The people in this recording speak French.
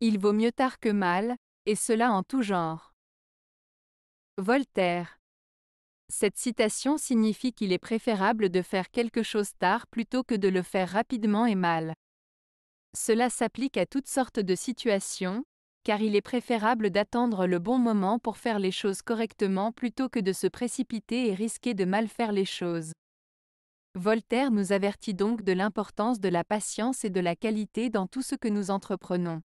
Il vaut mieux tard que mal, et cela en tout genre. Voltaire. Cette citation signifie qu'il est préférable de faire quelque chose tard plutôt que de le faire rapidement et mal. Cela s'applique à toutes sortes de situations, car il est préférable d'attendre le bon moment pour faire les choses correctement plutôt que de se précipiter et risquer de mal faire les choses. Voltaire nous avertit donc de l'importance de la patience et de la qualité dans tout ce que nous entreprenons.